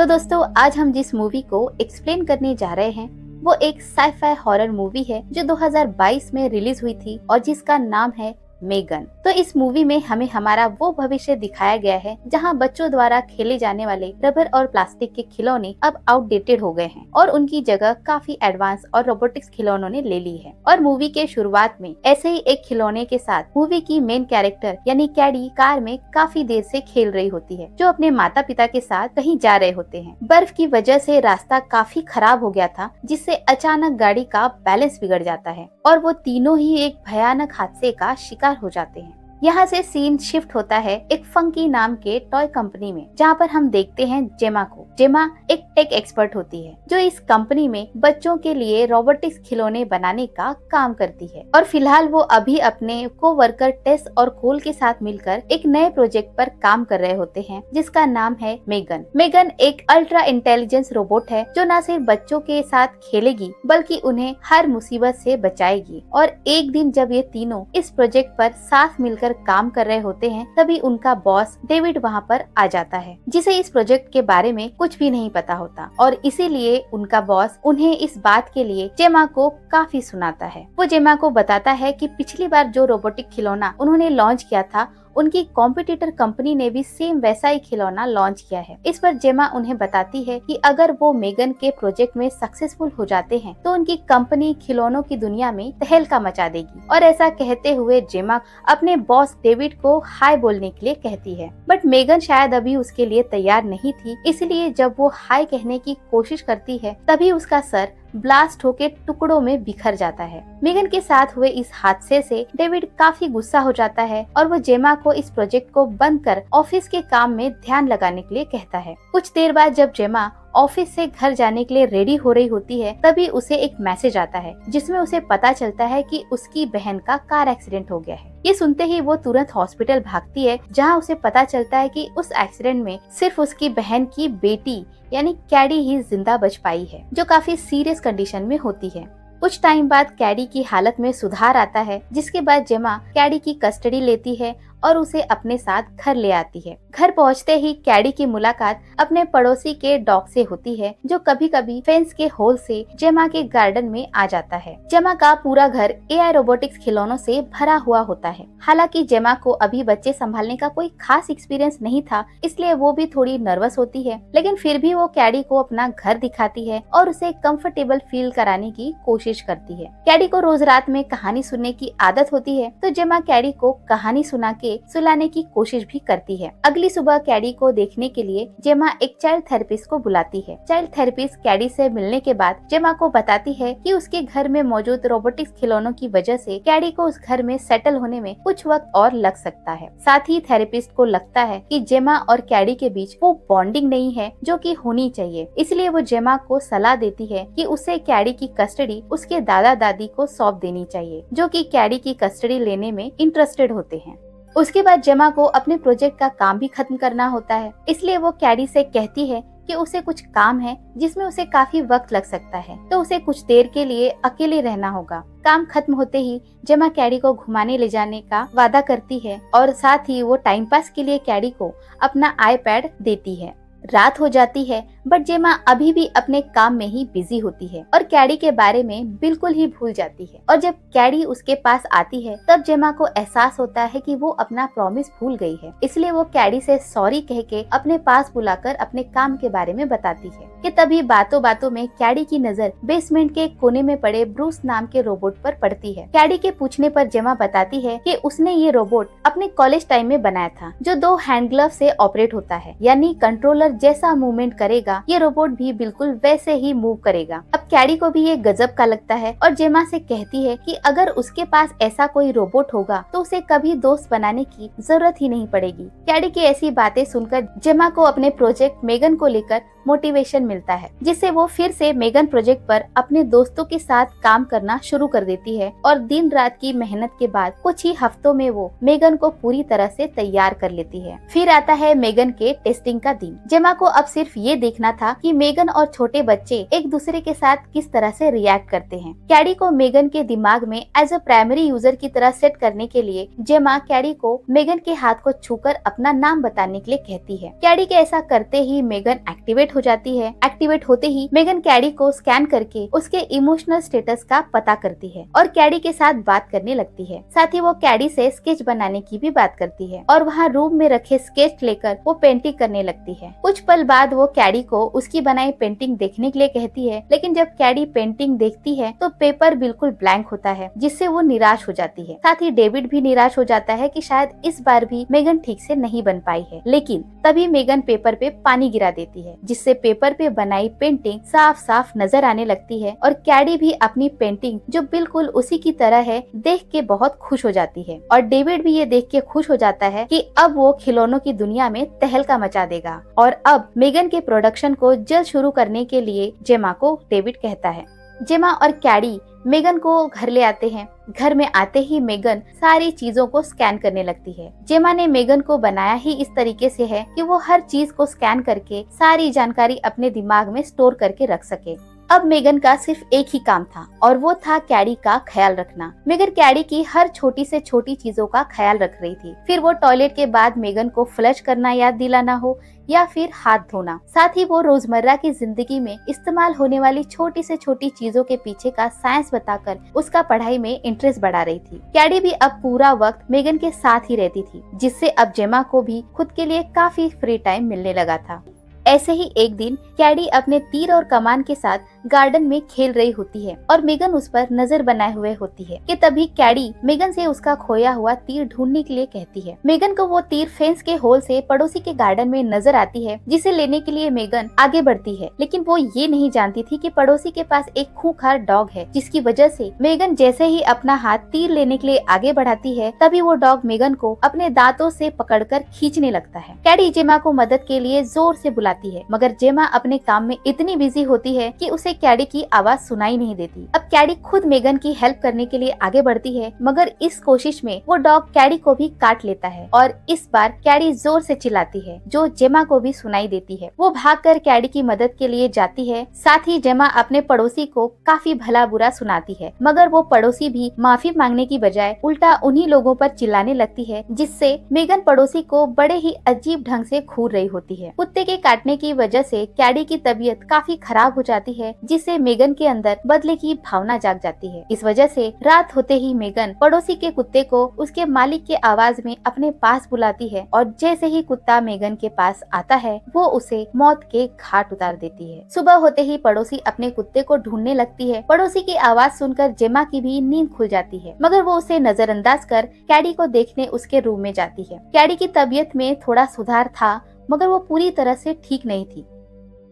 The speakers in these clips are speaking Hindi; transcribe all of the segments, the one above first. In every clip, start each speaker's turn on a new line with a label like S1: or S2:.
S1: तो दोस्तों आज हम जिस मूवी को एक्सप्लेन करने जा रहे हैं वो एक साइफाई हॉरर मूवी है जो 2022 में रिलीज हुई थी और जिसका नाम है मेगन तो इस मूवी में हमें हमारा वो भविष्य दिखाया गया है जहां बच्चों द्वारा खेले जाने वाले रबर और प्लास्टिक के खिलौने अब आउटडेटेड हो गए हैं और उनकी जगह काफी एडवांस और रोबोटिक्स खिलौनों ने ले ली है और मूवी के शुरुआत में ऐसे ही एक खिलौने के साथ मूवी की मेन कैरेक्टर यानी कैडी कार में काफी देर ऐसी खेल रही होती है जो अपने माता पिता के साथ कहीं जा रहे होते हैं बर्फ की वजह ऐसी रास्ता काफी खराब हो गया था जिससे अचानक गाड़ी का बैलेंस बिगड़ जाता है और वो तीनों ही एक भयानक हादसे का शिकार हो जाते हैं यहाँ से सीन शिफ्ट होता है एक फंकी नाम के टॉय कंपनी में जहाँ पर हम देखते हैं जेमा को जेमा एक टेक एक्सपर्ट होती है जो इस कंपनी में बच्चों के लिए रोबोटिक्स खिलौने बनाने का काम करती है और फिलहाल वो अभी अपने को वर्कर टेस और कोल के साथ मिलकर एक नए प्रोजेक्ट पर काम कर रहे होते हैं जिसका नाम है मेगन मेगन एक अल्ट्रा इंटेलिजेंस रोबोट है जो न सिर्फ बच्चों के साथ खेलेगी बल्कि उन्हें हर मुसीबत से बचाएगी और एक दिन जब ये तीनों इस प्रोजेक्ट पर साथ मिलकर लेकर काम कर रहे होते हैं तभी उनका बॉस डेविड वहाँ पर आ जाता है जिसे इस प्रोजेक्ट के बारे में कुछ भी नहीं पता होता और इसीलिए उनका बॉस उन्हें इस बात के लिए जेमा को काफी सुनाता है वो जेमा को बताता है की पिछली बार जो रोबोटिक खिलौना उन्होंने लॉन्च किया था उनकी कॉम्पिटिटर कंपनी ने भी सेम वैसा ही खिलौना लॉन्च किया है इस पर जेमा उन्हें बताती है कि अगर वो मेगन के प्रोजेक्ट में सक्सेसफुल हो जाते हैं तो उनकी कंपनी खिलौनों की दुनिया में तहलका मचा देगी और ऐसा कहते हुए जेमा अपने बॉस डेविड को हाय बोलने के लिए कहती है बट मेगन शायद अभी उसके लिए तैयार नहीं थी इसलिए जब वो हाय कहने की कोशिश करती है तभी उसका सर ब्लास्ट होकर टुकड़ों में बिखर जाता है मेगन के साथ हुए इस हादसे से डेविड काफी गुस्सा हो जाता है और वो जेमा को इस प्रोजेक्ट को बंद कर ऑफिस के काम में ध्यान लगाने के लिए कहता है कुछ देर बाद जब जेमा ऑफिस से घर जाने के लिए रेडी हो रही होती है तभी उसे एक मैसेज आता है जिसमें उसे पता चलता है कि उसकी बहन का कार एक्सीडेंट हो गया है ये सुनते ही वो तुरंत हॉस्पिटल भागती है जहां उसे पता चलता है कि उस एक्सीडेंट में सिर्फ उसकी बहन की बेटी यानी कैडी ही जिंदा बच पाई है जो काफी सीरियस कंडीशन में होती है कुछ टाइम बाद कैडी की हालत में सुधार आता है जिसके बाद जेमा कैडी की कस्टडी लेती है और उसे अपने साथ घर ले आती है घर पहुंचते ही कैडी की मुलाकात अपने पड़ोसी के डॉग से होती है जो कभी कभी फेंस के होल से जेमा के गार्डन में आ जाता है जेमा का पूरा घर एआई रोबोटिक्स खिलौनों से भरा हुआ होता है हालांकि जेमा को अभी बच्चे संभालने का कोई खास एक्सपीरियंस नहीं था इसलिए वो भी थोड़ी नर्वस होती है लेकिन फिर भी वो कैडी को अपना घर दिखाती है और उसे कम्फर्टेबल फील कराने की कोशिश करती है कैडी को रोज रात में कहानी सुनने की आदत होती है तो जेमा कैडी को कहानी सुना के सुलाने की कोशिश भी करती है अगले अगली सुबह कैडी को देखने के लिए जेमा एक चाइल्ड थेरेपिस्ट को बुलाती है चाइल्ड थेरेपिस्ट कैडी से मिलने के बाद जेमा को बताती है कि उसके घर में मौजूद रोबोटिक्स खिलौनों की वजह से कैडी को उस घर में सेटल होने में कुछ वक्त और लग सकता है साथ ही थेरेपिस्ट को लगता है कि जेमा और कैडी के बीच वो बॉन्डिंग नहीं है जो कि होनी चाहिए इसलिए वो जेमा को सलाह देती है कि उसे कैडी की कस्टडी उसके दादा दादी को सौंप देनी चाहिए जो कि कैडी की कस्टडी लेने में इंटरेस्टेड होते हैं उसके बाद जमा को अपने प्रोजेक्ट का काम भी खत्म करना होता है इसलिए वो कैरी से कहती है कि उसे कुछ काम है जिसमें उसे काफी वक्त लग सकता है तो उसे कुछ देर के लिए अकेले रहना होगा काम खत्म होते ही जमा कैडी को घुमाने ले जाने का वादा करती है और साथ ही वो टाइम पास के लिए कैडी को अपना आईपैड देती है रात हो जाती है बट जेमा अभी भी अपने काम में ही बिजी होती है और कैडी के बारे में बिल्कुल ही भूल जाती है और जब कैडी उसके पास आती है तब जेमा को एहसास होता है कि वो अपना प्रॉमिस भूल गई है इसलिए वो कैडी से सॉरी कह के अपने पास बुलाकर अपने काम के बारे में बताती है कि तभी बातों बातों में कैडी की नजर बेसमेंट के कोने में पड़े ब्रूस नाम के रोबोट पर पड़ती है कैडी के पूछने पर जेमा बताती है कि उसने ये रोबोट अपने कॉलेज टाइम में बनाया था जो दो हैंड ग्लव से ऑपरेट होता है यानी कंट्रोलर जैसा मूवमेंट करेगा करेगा ये रोबोट भी बिल्कुल वैसे ही मूव करेगा अब कैडी को भी ये गजब का लगता है और जेमा से कहती है कि अगर उसके पास ऐसा कोई रोबोट होगा तो उसे कभी दोस्त बनाने की जरूरत ही नहीं पड़ेगी कैडी की ऐसी बातें सुनकर जेमा को अपने प्रोजेक्ट मेगन को लेकर मोटिवेशन मिलता है जिससे वो फिर से मेगन प्रोजेक्ट पर अपने दोस्तों के साथ काम करना शुरू कर देती है और दिन रात की मेहनत के बाद कुछ ही हफ्तों में वो मेगन को पूरी तरह से तैयार कर लेती है फिर आता है मेगन के टेस्टिंग का दिन जेमा को अब सिर्फ ये देखना था कि मेगन और छोटे बच्चे एक दूसरे के साथ किस तरह से रिएक्ट करते हैं कैडी को मेगन के दिमाग में एज अ प्राइमरी यूजर की तरह सेट करने के लिए जेमा कैडी को मेगन के हाथ को छूकर अपना नाम बताने के लिए कहती है कैडी के ऐसा करते ही मेगन एक्टिवेट एक्टिवेट हो जाती है एक्टिवेट होते ही मेगन कैडी को स्कैन करके उसके इमोशनल स्टेटस का पता करती है और कैडी के साथ बात करने लगती है साथ ही वो कैडी से स्केच बनाने की भी बात करती है और वहाँ रूम में रखे स्केच लेकर वो पेंटिंग करने लगती है कुछ पल बाद वो कैडी को उसकी बनाई पेंटिंग देखने के लिए कहती है लेकिन जब कैडी पेंटिंग देखती है तो पेपर बिल्कुल ब्लैंक होता है जिससे वो निराश हो जाती है साथ ही डेविड भी निराश हो जाता है कि शायद इस बार भी मेगन ठीक से नहीं बन पाई है लेकिन तभी मेगन पेपर पे पानी गिरा देती है जिस जिससे पेपर पे बनाई पेंटिंग साफ साफ नजर आने लगती है और कैडी भी अपनी पेंटिंग जो बिल्कुल उसी की तरह है देख के बहुत खुश हो जाती है और डेविड भी ये देख के खुश हो जाता है कि अब वो खिलौनों की दुनिया में तहलका मचा देगा और अब मेगन के प्रोडक्शन को जल्द शुरू करने के लिए जेमा को डेविड कहता है जेमा और कैडी मेगन को घर ले आते हैं घर में आते ही मेगन सारी चीजों को स्कैन करने लगती है जेमा ने मेगन को बनाया ही इस तरीके से है कि वो हर चीज को स्कैन करके सारी जानकारी अपने दिमाग में स्टोर करके रख सके अब मेगन का सिर्फ एक ही काम था और वो था कैडी का ख्याल रखना मेगन कैडी की हर छोटी से छोटी चीजों का ख्याल रख रही थी फिर वो टॉयलेट के बाद मेगन को फ्लश करना याद दिलाना हो या फिर हाथ धोना साथ ही वो रोजमर्रा की जिंदगी में इस्तेमाल होने वाली छोटी से छोटी चीजों के पीछे का साइंस बताकर उसका पढ़ाई में इंटरेस्ट बढ़ा रही थी कैडी भी अब पूरा वक्त मेगन के साथ ही रहती थी जिससे अब जेमा को भी खुद के लिए काफी फ्री टाइम मिलने लगा था ऐसे ही एक दिन कैडी अपने तीर और कमान के साथ गार्डन में खेल रही होती है और मेगन उस पर नजर बनाए हुए होती है कि तभी कैडी मेगन से उसका खोया हुआ तीर ढूंढने के लिए कहती है मेगन को वो तीर फेंस के होल से पड़ोसी के गार्डन में नजर आती है जिसे लेने के लिए मेगन आगे बढ़ती है लेकिन वो ये नहीं जानती थी की पड़ोसी के पास एक खूखार डॉग है जिसकी वजह ऐसी मेगन जैसे ही अपना हाथ तीर लेने के लिए आगे बढ़ाती है तभी वो डॉग मेगन को अपने दाँतों ऐसी पकड़ खींचने लगता है कैडी जिमा को मदद के लिए जोर ऐसी बुला बुलाती है मगर जेमा अपने काम में इतनी बिजी होती है कि उसे कैडी की आवाज सुनाई नहीं देती अब कैडी खुद मेगन की हेल्प करने के लिए आगे बढ़ती है मगर इस कोशिश में वो डॉग कैडी को भी काट लेता है और इस बार कैडी जोर से चिल्लाती है जो जेमा को भी सुनाई देती है वो कर कैडी की मदद के लिए जाती है साथ ही जेमा अपने पड़ोसी को काफी भला बुरा सुनाती है मगर वो पड़ोसी भी माफी मांगने की बजाय उल्टा उन्ही लोगों पर चिल्लाने लगती है जिससे मेगन पड़ोसी को बड़े ही अजीब ढंग से घूर रही होती है कुत्ते के काट काटने की वजह से कैडी की तबीयत काफी खराब हो जाती है जिससे मेगन के अंदर बदले की भावना जाग जाती है इस वजह से रात होते ही मेगन पड़ोसी के कुत्ते को उसके मालिक के आवाज में अपने पास बुलाती है और जैसे ही कुत्ता मेगन के पास आता है वो उसे मौत के घाट उतार देती है सुबह होते ही पड़ोसी अपने कुत्ते को ढूंढने लगती है पड़ोसी की आवाज सुनकर जेमा की भी नींद खुल जाती है मगर वो उसे नजरअंदाज कर कैडी को देखने उसके रूम में जाती है कैडी की तबीयत में थोड़ा सुधार था मगर वो पूरी तरह से ठीक नहीं थी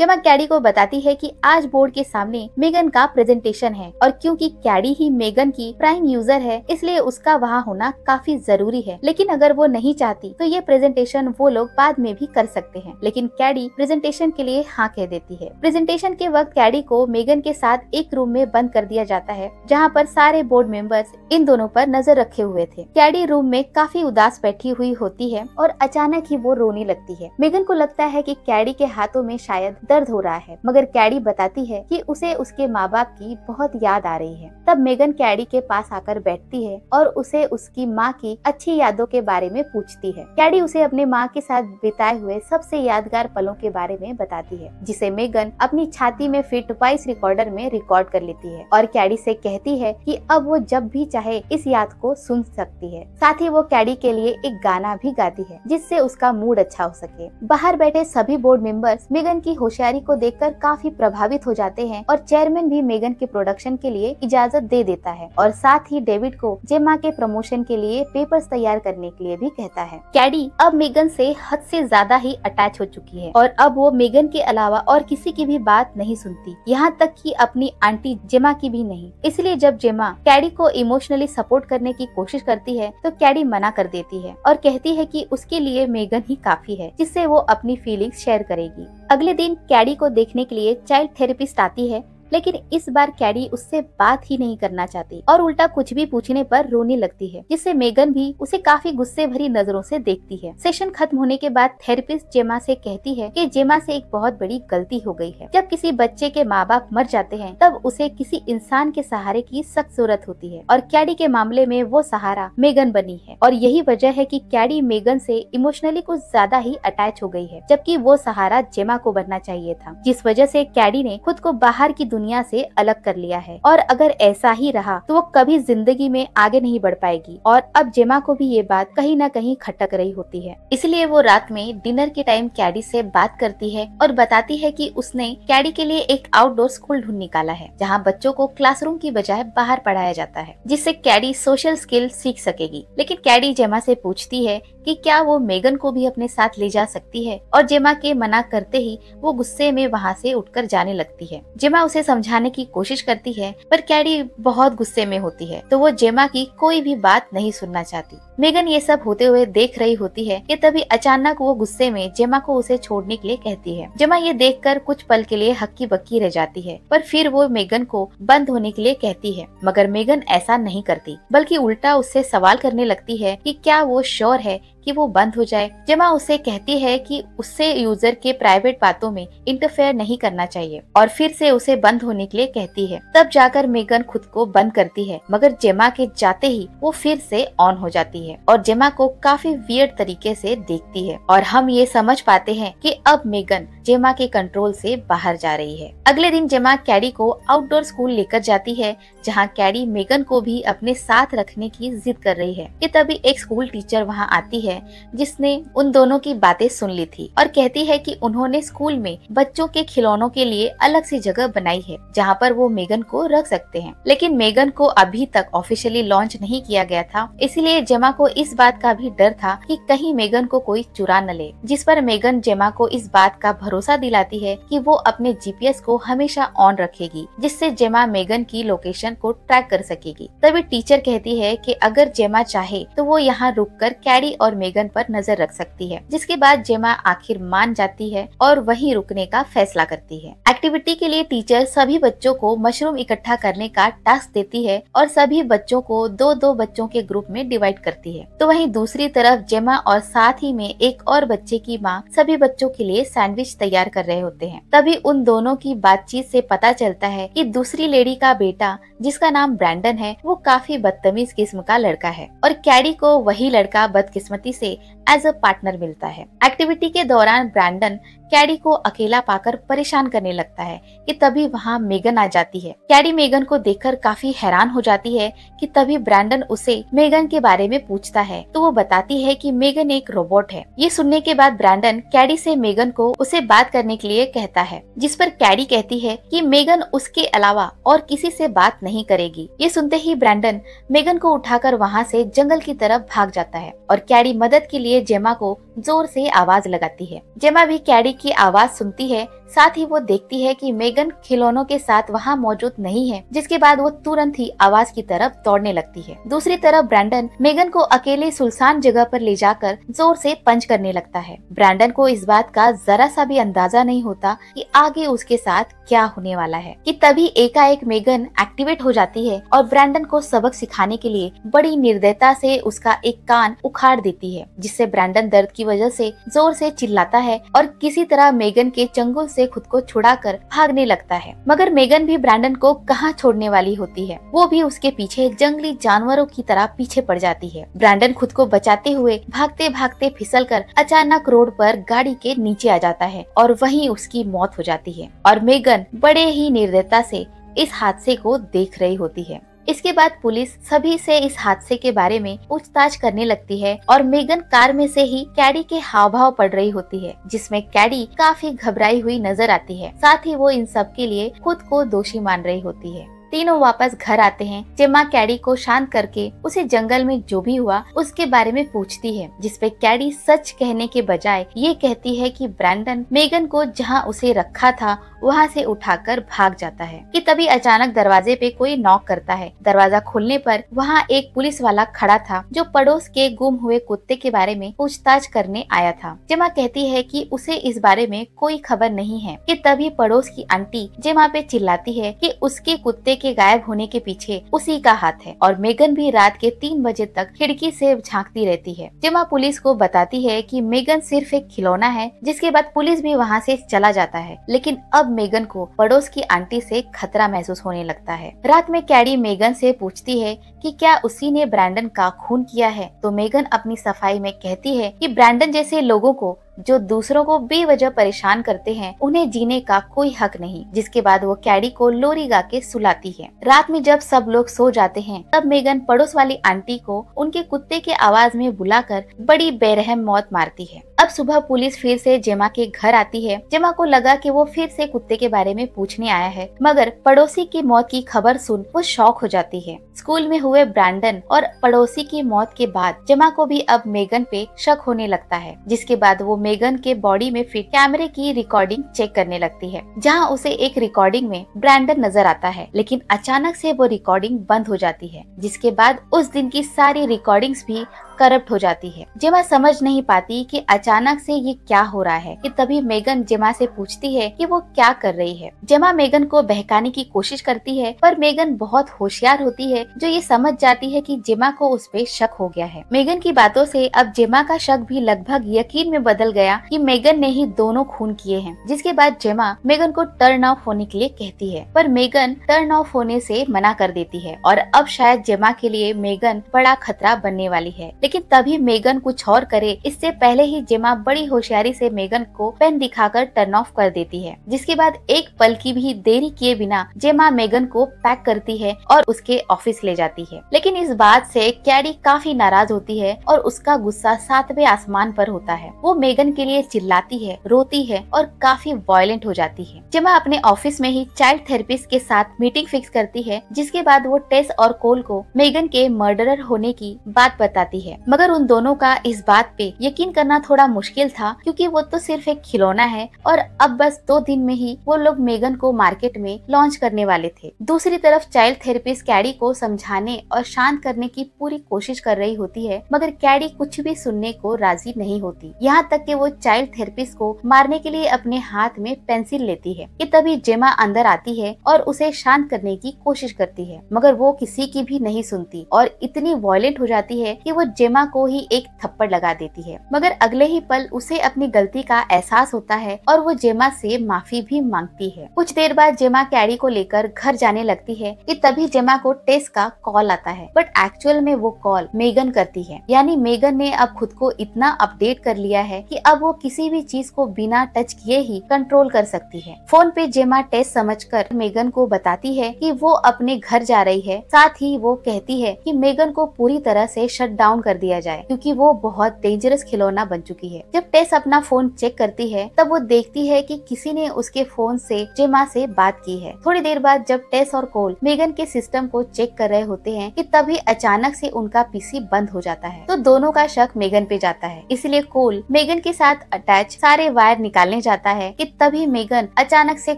S1: जमा कैडी को बताती है कि आज बोर्ड के सामने मेगन का प्रेजेंटेशन है और क्योंकि कैडी ही मेगन की प्राइम यूजर है इसलिए उसका वहाँ होना काफी जरूरी है लेकिन अगर वो नहीं चाहती तो ये प्रेजेंटेशन वो लोग बाद में भी कर सकते हैं लेकिन कैडी प्रेजेंटेशन के लिए हाँ कह देती है प्रेजेंटेशन के वक्त कैडी को मेगन के साथ एक रूम में बंद कर दिया जाता है जहाँ पर सारे बोर्ड मेंबर्स इन दोनों पर नजर रखे हुए थे कैडी रूम में काफी उदास बैठी हुई होती है और अचानक ही वो रोने लगती है मेगन को लगता है कि कैडी के हाथों में शायद दर्द हो रहा है मगर कैडी बताती है कि उसे उसके माँ बाप की बहुत याद आ रही है तब मेगन कैडी के पास आकर बैठती है और उसे उसकी माँ की अच्छी यादों के बारे में पूछती है कैडी उसे अपने माँ के साथ बिताए हुए सबसे यादगार पलों के बारे में बताती है जिसे मेगन अपनी छाती में फिट वॉइस रिकॉर्डर में रिकॉर्ड कर लेती है और कैडी से कहती है कि अब वो जब भी चाहे इस याद को सुन सकती है साथ ही वो कैडी के लिए एक गाना भी गाती है जिससे उसका मूड अच्छा हो सके बाहर बैठे सभी बोर्ड मेंबर्स मेगन की होश होशियारी को देखकर काफी प्रभावित हो जाते हैं और चेयरमैन भी मेगन के प्रोडक्शन के लिए इजाजत दे देता है और साथ ही डेविड को जेमा के प्रमोशन के लिए पेपर्स तैयार करने के लिए भी कहता है कैडी अब मेगन से हद से ज्यादा ही अटैच हो चुकी है और अब वो मेगन के अलावा और किसी की भी बात नहीं सुनती यहाँ तक की अपनी आंटी जेमा की भी नहीं इसलिए जब जेमा कैडी को इमोशनली सपोर्ट करने की कोशिश करती है तो कैडी मना कर देती है और कहती है कि उसके लिए मेगन ही काफी है जिससे वो अपनी फीलिंग्स शेयर करेगी अगले दिन कैडी को देखने के लिए चाइल्ड थेरेपिस्ट आती है लेकिन इस बार कैडी उससे बात ही नहीं करना चाहती और उल्टा कुछ भी पूछने पर रोने लगती है जिससे मेगन भी उसे काफी गुस्से भरी नजरों से देखती है सेशन खत्म होने के बाद थेरेपिस्ट जेमा से कहती है कि जेमा से एक बहुत बड़ी गलती हो गई है जब किसी बच्चे के माँ बाप मर जाते हैं तब उसे किसी इंसान के सहारे की सख्त जरूरत होती है और कैडी के मामले में वो सहारा मेगन बनी है और यही वजह है की कैडी मेगन से इमोशनली कुछ ज्यादा ही अटैच हो गई है जबकि वो सहारा जेमा को बनना चाहिए था जिस वजह से कैडी ने खुद को बाहर की दुनिया से अलग कर लिया है और अगर ऐसा ही रहा तो वो कभी जिंदगी में आगे नहीं बढ़ पाएगी और अब जेमा को भी ये बात कहीं ना कहीं खटक रही होती है इसलिए वो रात में डिनर के टाइम कैडी से बात करती है और बताती है कि उसने कैडी के लिए एक आउटडोर स्कूल ढूंढ निकाला है जहाँ बच्चों को क्लासरूम की बजाय बाहर पढ़ाया जाता है जिससे कैडी सोशल स्किल सीख सकेगी लेकिन कैडी जेमा से पूछती है कि क्या वो मेगन को भी अपने साथ ले जा सकती है और जेमा के मना करते ही वो गुस्से में वहाँ से उठकर जाने लगती है जेमा उसे समझाने की कोशिश करती है पर कैडी बहुत गुस्से में होती है तो वो जेमा की कोई भी बात नहीं सुनना चाहती मेगन ये सब होते हुए देख रही होती है कि तभी अचानक वो गुस्से में जेमा को उसे छोड़ने के लिए कहती है जेमा ये देखकर कुछ पल के लिए हक्की बक्की रह जाती है पर फिर वो मेगन को बंद होने के लिए कहती है मगर मेगन ऐसा नहीं करती बल्कि उल्टा उससे सवाल करने लगती है कि क्या वो श्योर है कि वो बंद हो जाए जमा उसे कहती है कि उससे यूजर के प्राइवेट बातों में इंटरफेयर नहीं करना चाहिए और फिर से उसे बंद होने के लिए कहती है तब जाकर मेगन खुद को बंद करती है मगर जेमा के जाते ही वो फिर से ऑन हो जाती है और जेमा को काफी वियर तरीके से देखती है और हम ये समझ पाते हैं कि अब मेगन जेमा के कंट्रोल से बाहर जा रही है अगले दिन जेमा कैडी को आउटडोर स्कूल लेकर जाती है जहां कैडी मेगन को भी अपने साथ रखने की जिद कर रही है कि तभी एक स्कूल टीचर वहां आती है जिसने उन दोनों की बातें सुन ली थी और कहती है कि उन्होंने स्कूल में बच्चों के खिलौनों के लिए अलग से जगह बनाई है जहाँ पर वो मेगन को रख सकते हैं लेकिन मेगन को अभी तक ऑफिशियली लॉन्च नहीं किया गया था इसीलिए जेमा को इस बात का भी डर था की कहीं मेगन को कोई चुरा न ले जिस पर मेगन जेमा को इस बात का भरोसा दिलाती है कि वो अपने जीपीएस को हमेशा ऑन रखेगी जिससे जेमा मेगन की लोकेशन को ट्रैक कर सकेगी तभी टीचर कहती है कि अगर जेमा चाहे तो वो यहाँ रुककर कैडी और मेगन पर नजर रख सकती है जिसके बाद जेमा आखिर मान जाती है और वही रुकने का फैसला करती है एक्टिविटी के लिए टीचर सभी बच्चों को मशरूम इकट्ठा करने का टास्क देती है और सभी बच्चों को दो दो बच्चों के ग्रुप में डिवाइड करती है तो वहीं दूसरी तरफ जेमा और साथ ही में एक और बच्चे की माँ सभी बच्चों के लिए सैंडविच तैयार कर रहे होते हैं तभी उन दोनों की बातचीत से पता चलता है कि दूसरी लेडी का बेटा जिसका नाम ब्रैंडन है वो काफी बदतमीज किस्म का लड़का है और कैडी को वही लड़का बदकिस्मती से एज अ पार्टनर मिलता है एक्टिविटी के दौरान ब्रैंडन कैडी को अकेला पाकर परेशान करने लगता है कि तभी वहाँ मेगन आ जाती है कैडी मेगन को देखकर काफी हैरान हो जाती है कि तभी ब्रैंडन उसे मेगन के बारे में पूछता है तो वो बताती है कि मेगन एक रोबोट है ये सुनने के बाद ब्रैंडन कैडी से मेगन को उसे बात करने के लिए कहता है जिस पर कैडी कहती है कि मेगन उसके अलावा और किसी से बात नहीं करेगी ये सुनते ही ब्रैंडन मेगन को उठाकर वहाँ से जंगल की तरफ भाग जाता है और कैडी मदद के लिए लिए जेमा को जोर से आवाज लगाती है जेमा भी कैडी की आवाज सुनती है साथ ही वो देखती है कि मेगन खिलौनों के साथ वहाँ मौजूद नहीं है जिसके बाद वो तुरंत ही आवाज की तरफ दौड़ने लगती है दूसरी तरफ ब्रैंडन मेगन को अकेले सुलसान जगह पर ले जाकर जोर से पंच करने लगता है ब्रैंडन को इस बात का जरा सा भी अंदाजा नहीं होता कि आगे उसके साथ क्या होने वाला है कि तभी एकाएक मेगन एक्टिवेट हो जाती है और ब्रैंडन को सबक सिखाने के लिए बड़ी निर्दयता से उसका एक कान उखाड़ देती है जिससे ब्रैंडन दर्द की वजह से जोर से चिल्लाता है और किसी तरह मेगन के चंगुल से खुद को छुड़ाकर भागने लगता है मगर मेगन भी ब्रांडन को कहाँ छोड़ने वाली होती है वो भी उसके पीछे जंगली जानवरों की तरह पीछे पड़ जाती है ब्रांडन खुद को बचाते हुए भागते भागते फिसल कर अचानक रोड आरोप गाड़ी के नीचे आ जाता है और वही उसकी मौत हो जाती है और मेगन बड़े ही निर्दयता से इस हादसे को देख रही होती है इसके बाद पुलिस सभी से इस हादसे के बारे में पूछताछ करने लगती है और मेगन कार में से ही कैडी के हाव भाव पड़ रही होती है जिसमें कैडी काफी घबराई हुई नजर आती है साथ ही वो इन सब के लिए खुद को दोषी मान रही होती है तीनों वापस घर आते हैं जिम्मा कैडी को शांत करके उसे जंगल में जो भी हुआ उसके बारे में पूछती है जिसपे कैडी सच कहने के बजाय ये कहती है कि ब्रैंडन मेगन को जहाँ उसे रखा था वहाँ से उठाकर भाग जाता है कि तभी अचानक दरवाजे पे कोई नॉक करता है दरवाजा खोलने पर वहाँ एक पुलिस वाला खड़ा था जो पड़ोस के गुम हुए कुत्ते के बारे में पूछताछ करने आया था जिमा कहती है कि उसे इस बारे में कोई खबर नहीं है कि तभी पड़ोस की आंटी जिमा पे चिल्लाती है कि उसके कुत्ते के गायब होने के पीछे उसी का हाथ है और मेगन भी रात के तीन बजे तक खिड़की से झांकती रहती है जिमा पुलिस को बताती है कि मेगन सिर्फ एक खिलौना है जिसके बाद पुलिस भी वहाँ से चला जाता है लेकिन अब मेगन को पड़ोस की आंटी से खतरा महसूस होने लगता है रात में कैडी मेगन से पूछती है कि क्या उसी ने ब्रैंडन का खून किया है तो मेगन अपनी सफाई में कहती है कि ब्रैंडन जैसे लोगों को जो दूसरों को बेवजह परेशान करते हैं उन्हें जीने का कोई हक नहीं जिसके बाद वो कैडी को लोरी गा के सुलाती है रात में जब सब लोग सो जाते हैं तब मेगन पड़ोस वाली आंटी को उनके कुत्ते के आवाज में बुलाकर बड़ी बेरहम मौत मारती है अब सुबह पुलिस फिर से जेमा के घर आती है जेमा को लगा कि वो फिर से कुत्ते के बारे में पूछने आया है मगर पड़ोसी की मौत की खबर सुन वो शौक हो जाती है स्कूल में हुए ब्रांडन और पड़ोसी की मौत के बाद जेमा को भी अब मेगन पे शक होने लगता है जिसके बाद वो मेगन के बॉडी में फिट कैमरे की रिकॉर्डिंग चेक करने लगती है जहाँ उसे एक रिकॉर्डिंग में ब्रांडन नजर आता है लेकिन अचानक ऐसी वो रिकॉर्डिंग बंद हो जाती है जिसके बाद उस दिन की सारी रिकॉर्डिंग भी करप्ट हो जाती है जिमा समझ नहीं पाती कि अचानक से ये क्या हो रहा है कि तभी मेगन जिमा से पूछती है कि वो क्या कर रही है जिमा मेगन को बहकाने की कोशिश करती है पर मेगन बहुत होशियार होती है जो ये समझ जाती है कि जिमा को उस पे शक हो गया है मेगन की बातों से अब जिमा का शक भी लगभग यकीन में बदल गया कि मेगन ने ही दोनों खून किए हैं जिसके बाद जेमा मेगन को टर्न ऑफ होने के लिए कहती है पर मेगन टर्न ऑफ होने से मना कर देती है और अब शायद जेमा के लिए मेगन बड़ा खतरा बनने वाली है लेकिन तभी मेगन कुछ और करे इससे पहले ही जिमा बड़ी होशियारी से मेगन को पेन दिखाकर टर्न ऑफ कर देती है जिसके बाद एक पल की भी देरी किए बिना जेमा मेगन को पैक करती है और उसके ऑफिस ले जाती है लेकिन इस बात से कैडी काफी नाराज होती है और उसका गुस्सा सातवें आसमान पर होता है वो मेगन के लिए चिल्लाती है रोती है और काफी वायलेंट हो जाती है जेमा अपने ऑफिस में ही चाइल्ड थेरेपिस्ट के साथ मीटिंग फिक्स करती है जिसके बाद वो टेस और कोल को मेगन के मर्डरर होने की बात बताती है है मगर उन दोनों का इस बात पे यकीन करना थोड़ा मुश्किल था क्योंकि वो तो सिर्फ एक खिलौना है और अब बस दो दिन में ही वो लोग मेगन को मार्केट में लॉन्च करने वाले थे दूसरी तरफ चाइल्ड थेरेपिस्ट कैडी को समझाने और शांत करने की पूरी कोशिश कर रही होती है मगर कैडी कुछ भी सुनने को राजी नहीं होती यहाँ तक की वो चाइल्ड थेरेपिस्ट को मारने के लिए अपने हाथ में पेंसिल लेती है की तभी जेमा अंदर आती है और उसे शांत करने की कोशिश करती है मगर वो किसी की भी नहीं सुनती और इतनी वॉयलेंट हो जाती है कि वो जेमा को ही एक थप्पड़ लगा देती है मगर अगले ही पल उसे अपनी गलती का एहसास होता है और वो जेमा से माफी भी मांगती है कुछ देर बाद जेमा कैडी को लेकर घर जाने लगती है कि तभी जेमा को टेस्ट का कॉल आता है बट एक्चुअल में वो कॉल मेगन करती है यानी मेगन ने अब खुद को इतना अपडेट कर लिया है की अब वो किसी भी चीज को बिना टच किए ही कंट्रोल कर सकती है फोन पे जेमा टेस्ट कर मेगन को बताती है की वो अपने घर जा रही है साथ ही वो कहती है की मेगन को पूरी तरह से शट डाउन कर कर दिया जाए क्योंकि वो बहुत डेंजरस खिलौना बन चुकी है जब टेस अपना फोन चेक करती है तब वो देखती है कि किसी ने उसके फोन से जेमा से बात की है थोड़ी देर बाद जब टेस और कोल मेगन के सिस्टम को चेक कर रहे होते हैं कि तभी अचानक से उनका पीसी बंद हो जाता है तो दोनों का शक मेगन पे जाता है इसलिए कोल मेगन के साथ अटैच सारे वायर निकालने जाता है कि तभी मेगन अचानक से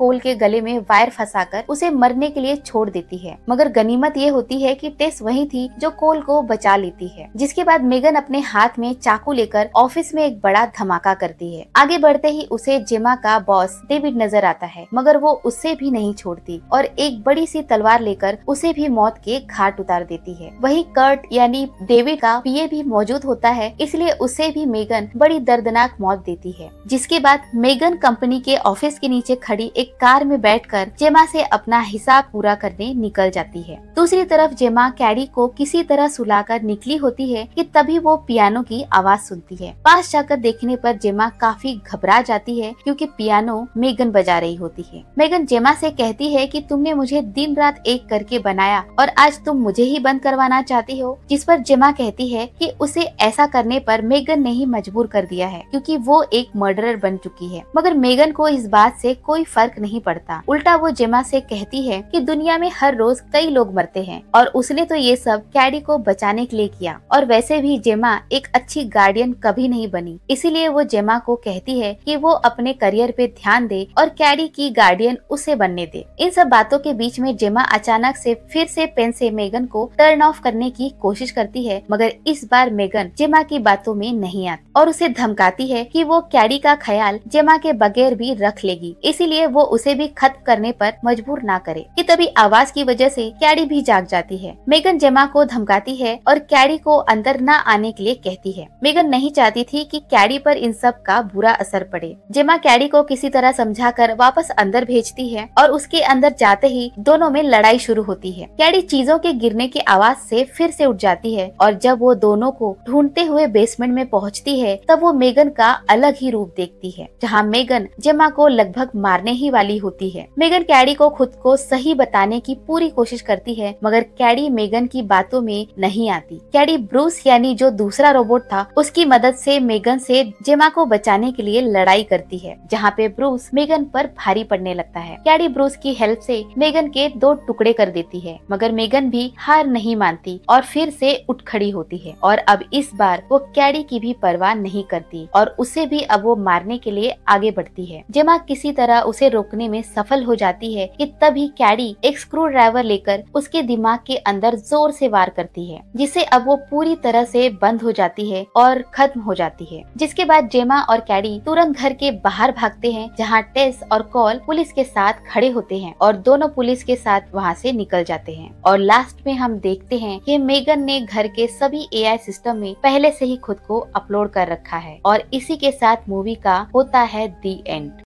S1: कोल के गले में वायर कर उसे मरने के लिए छोड़ देती है मगर गनीमत ये होती है कि टेस वही थी जो कोल को बचा लेती है जिसकी इसके बाद मेगन अपने हाथ में चाकू लेकर ऑफिस में एक बड़ा धमाका करती है आगे बढ़ते ही उसे जेमा का बॉस डेविड नजर आता है मगर वो उससे भी नहीं छोड़ती और एक बड़ी सी तलवार लेकर उसे भी मौत के घाट उतार देती है वही कर्ट यानी डेविड का पीए भी मौजूद होता है इसलिए उसे भी मेगन बड़ी दर्दनाक मौत देती है जिसके बाद मेगन कंपनी के ऑफिस के नीचे खड़ी एक कार में बैठ कर जेमा से अपना हिसाब पूरा करने निकल जाती है दूसरी तरफ जेमा कैडी को किसी तरह सुलाकर निकली होती है कि तभी वो पियानो की आवाज सुनती है पास जाकर देखने पर जेमा काफी घबरा जाती है क्योंकि पियानो मेगन बजा रही होती है मेगन जेमा से कहती है कि तुमने मुझे दिन रात एक करके बनाया और आज तुम मुझे ही बंद करवाना चाहती हो जिस पर जेमा कहती है कि उसे ऐसा करने पर मेगन ने ही मजबूर कर दिया है क्योंकि वो एक मर्डरर बन चुकी है मगर मेगन को इस बात से कोई फर्क नहीं पड़ता उल्टा वो जेमा से कहती है कि दुनिया में हर रोज कई लोग मरते हैं और उसने तो ये सब कैडी को बचाने के लिए किया और वैसे वैसे भी जेमा एक अच्छी गार्डियन कभी नहीं बनी इसीलिए वो जेमा को कहती है कि वो अपने करियर पे ध्यान दे और कैडी की गार्डियन उसे बनने दे इन सब बातों के बीच में जेमा अचानक से फिर से पेन से मेगन को टर्न ऑफ करने की कोशिश करती है मगर इस बार मेगन जेमा की बातों में नहीं आती और उसे धमकाती है की वो कैडी का ख्याल जेमा के बगैर भी रख लेगी इसीलिए वो उसे भी खत्म करने पर मजबूर ना करे कि तभी आवाज की वजह से कैडी भी जाग जाती है मेगन जेमा को धमकाती है और कैडी को अंदर अंदर न आने के लिए कहती है मेगन नहीं चाहती थी कि कैडी पर इन सब का बुरा असर पड़े जेमा कैडी को किसी तरह समझा कर वापस अंदर भेजती है और उसके अंदर जाते ही दोनों में लड़ाई शुरू होती है कैडी चीजों के गिरने की आवाज से फिर से उठ जाती है और जब वो दोनों को ढूंढते हुए बेसमेंट में पहुँचती है तब वो मेगन का अलग ही रूप देखती है जहाँ मेगन जेमा को लगभग मारने ही वाली होती है मेगन कैडी को खुद को सही बताने की पूरी कोशिश करती है मगर कैडी मेगन की बातों में नहीं आती कैडी ब्रू ब्रूस यानी जो दूसरा रोबोट था उसकी मदद से मेगन से जेमा को बचाने के लिए लड़ाई करती है जहाँ पे ब्रूस मेगन पर भारी पड़ने लगता है कैडी ब्रूस की हेल्प से मेगन के दो टुकड़े कर देती है मगर मेगन भी हार नहीं मानती और फिर से उठ खड़ी होती है और अब इस बार वो कैडी की भी परवाह नहीं करती और उसे भी अब वो मारने के लिए आगे बढ़ती है जेमा किसी तरह उसे रोकने में सफल हो जाती है कि तभी कैडी एक स्क्रू ड्राइवर लेकर उसके दिमाग के अंदर जोर से वार करती है जिसे अब वो पूरी तरह से बंद हो जाती है और खत्म हो जाती है जिसके बाद जेमा और कैडी तुरंत घर के बाहर भागते हैं जहाँ टेस और कॉल पुलिस के साथ खड़े होते हैं और दोनों पुलिस के साथ वहाँ से निकल जाते हैं और लास्ट में हम देखते हैं कि मेगन ने घर के सभी एआई सिस्टम में पहले से ही खुद को अपलोड कर रखा है और इसी के साथ मूवी का होता है दी एंड